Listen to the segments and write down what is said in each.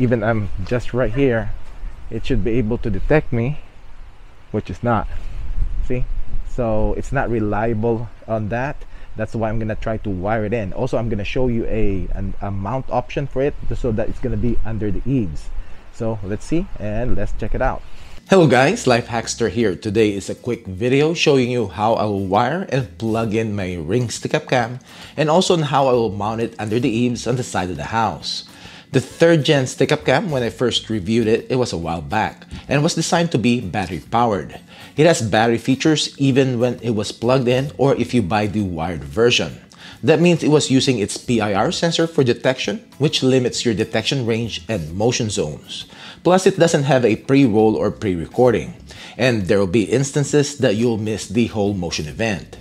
even I'm just right here it should be able to detect me which is not see so it's not reliable on that that's why I'm gonna try to wire it in also I'm gonna show you a an, a mount option for it so that it's gonna be under the eaves so let's see and let's check it out Hello guys, Life Hackster here. Today is a quick video showing you how I will wire and plug in my Ring Stick Up Cam and also on how I will mount it under the eaves on the side of the house. The third gen stick-up cam, when I first reviewed it, it was a while back, and was designed to be battery powered. It has battery features even when it was plugged in or if you buy the wired version. That means it was using its PIR sensor for detection, which limits your detection range and motion zones. Plus, it doesn't have a pre-roll or pre-recording, and there will be instances that you'll miss the whole motion event.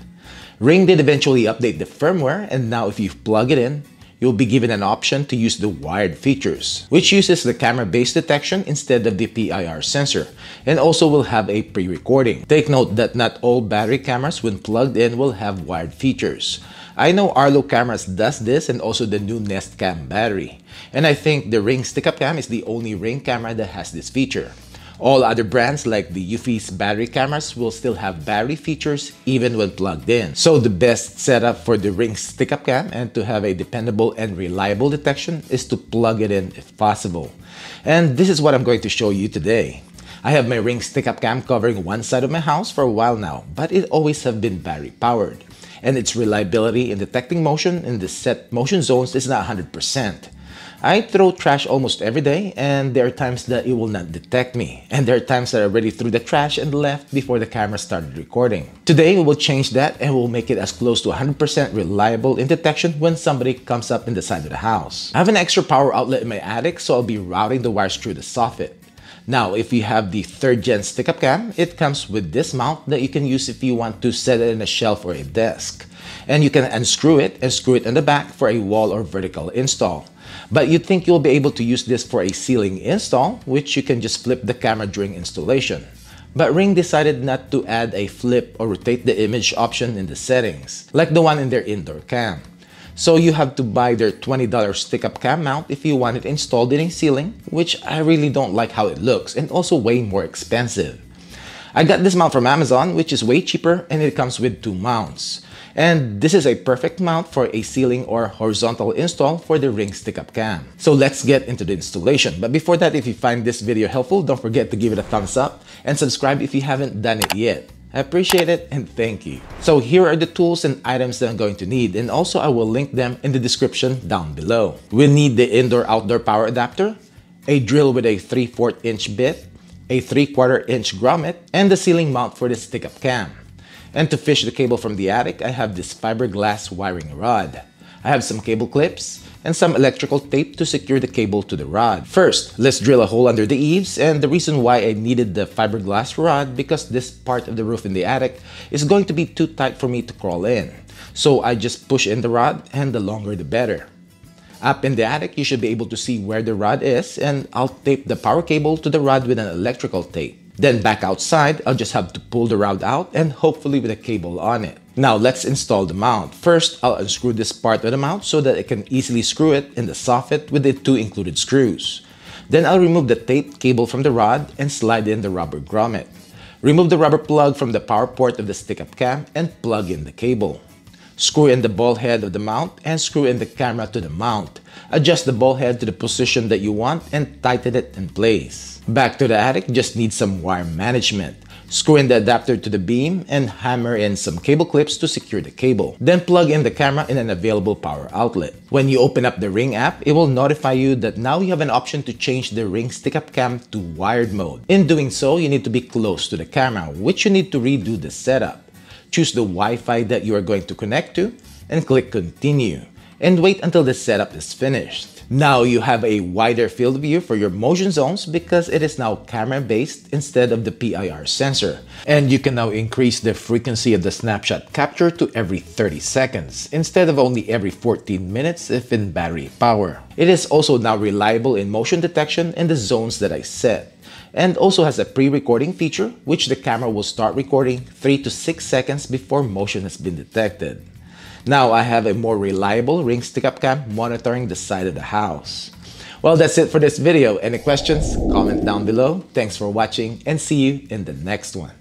Ring did eventually update the firmware, and now if you plug it in, you'll be given an option to use the wired features, which uses the camera-based detection instead of the PIR sensor, and also will have a pre-recording. Take note that not all battery cameras when plugged in will have wired features. I know Arlo cameras does this and also the new Nest Cam battery. And I think the Ring Stick-Up Cam is the only Ring camera that has this feature. All other brands like the Eufy's battery cameras will still have battery features even when plugged in. So the best setup for the Ring stick-up cam and to have a dependable and reliable detection is to plug it in if possible. And this is what I'm going to show you today. I have my Ring stick-up cam covering one side of my house for a while now, but it always have been battery powered and its reliability in detecting motion in the set motion zones is not 100%. I throw trash almost every day, and there are times that it will not detect me, and there are times that I already threw the trash and left before the camera started recording. Today, we will change that and we'll make it as close to 100% reliable in detection when somebody comes up in the side of the house. I have an extra power outlet in my attic, so I'll be routing the wires through the soffit. Now, if you have the third gen stick-up cam, it comes with this mount that you can use if you want to set it in a shelf or a desk. And you can unscrew it and screw it in the back for a wall or vertical install. But you think you'll be able to use this for a ceiling install, which you can just flip the camera during installation. But Ring decided not to add a flip or rotate the image option in the settings, like the one in their indoor cam. So you have to buy their $20 stick-up cam mount if you want it installed in a ceiling, which I really don't like how it looks and also way more expensive. I got this mount from Amazon, which is way cheaper and it comes with two mounts. And this is a perfect mount for a ceiling or horizontal install for the Ring Stick-Up Cam. So let's get into the installation. But before that, if you find this video helpful, don't forget to give it a thumbs up and subscribe if you haven't done it yet. I appreciate it and thank you. So here are the tools and items that I'm going to need and also I will link them in the description down below. We'll need the indoor-outdoor power adapter, a drill with a 3 4 inch bit, a 3 quarter inch grommet, and the ceiling mount for the stick-up cam. And to fish the cable from the attic, I have this fiberglass wiring rod. I have some cable clips and some electrical tape to secure the cable to the rod. First, let's drill a hole under the eaves and the reason why I needed the fiberglass rod because this part of the roof in the attic is going to be too tight for me to crawl in. So I just push in the rod and the longer the better. Up in the attic, you should be able to see where the rod is and I'll tape the power cable to the rod with an electrical tape. Then back outside, I'll just have to pull the rod out and hopefully with a cable on it. Now let's install the mount. First, I'll unscrew this part of the mount so that I can easily screw it in the soffit with the two included screws. Then I'll remove the taped cable from the rod and slide in the rubber grommet. Remove the rubber plug from the power port of the stick-up cam and plug in the cable. Screw in the ball head of the mount and screw in the camera to the mount. Adjust the ball head to the position that you want and tighten it in place. Back to the attic just need some wire management. Screw in the adapter to the beam and hammer in some cable clips to secure the cable. Then plug in the camera in an available power outlet. When you open up the Ring app, it will notify you that now you have an option to change the Ring stick-up cam to wired mode. In doing so, you need to be close to the camera, which you need to redo the setup choose the Wi-Fi that you are going to connect to, and click continue, and wait until the setup is finished. Now you have a wider field of view for your motion zones because it is now camera based instead of the PIR sensor. And you can now increase the frequency of the snapshot capture to every 30 seconds instead of only every 14 minutes if in battery power. It is also now reliable in motion detection in the zones that I set and also has a pre-recording feature which the camera will start recording 3 to 6 seconds before motion has been detected. Now I have a more reliable ring stick-up cam monitoring the side of the house. Well, that's it for this video. Any questions? Comment down below. Thanks for watching and see you in the next one.